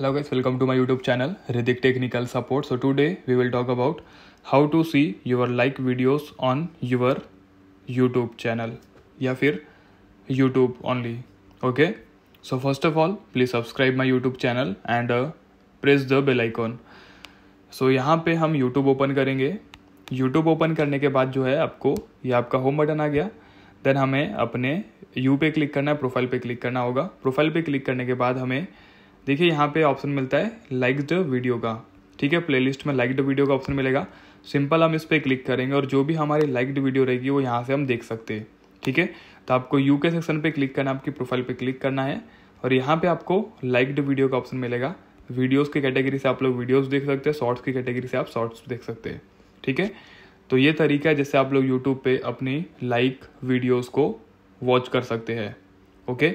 hello guys welcome to my YouTube channel Ridik technical support so today we will talk about how to see your like videos on your YouTube channel या फिर YouTube only okay so first of all please subscribe my YouTube channel and press the bell icon so यहाँ पे हम YouTube open करेंगे YouTube open करने के बाद जो है आपको ये आपका होम बटन आ गया देन हमें अपने यू पे क्लिक करना है प्रोफाइल पे क्लिक करना होगा प्रोफाइल पे क्लिक करने के बाद हमें देखिए यहाँ पे ऑप्शन मिलता है लाइक द वीडियो का ठीक है प्लेलिस्ट में लाइक द वीडियो का ऑप्शन मिलेगा सिंपल हम इस पर क्लिक करेंगे और जो भी हमारी लाइक्ड वीडियो रहेगी वो यहाँ से हम देख सकते हैं ठीक है तो आपको यू के सेक्शन पे क्लिक करना है आपकी प्रोफाइल पे क्लिक करना है और यहाँ पे आपको लाइक्ड वीडियो का ऑप्शन मिलेगा वीडियोज की कैटेगरी से आप लोग वीडियोज देख सकते हैं शॉर्ट्स की कैटेगरी से आप शॉर्ट्स देख सकते हैं ठीक है तो ये तरीका है जिससे आप लोग यूट्यूब पे अपनी लाइक वीडियोस को वॉच कर सकते हैं ओके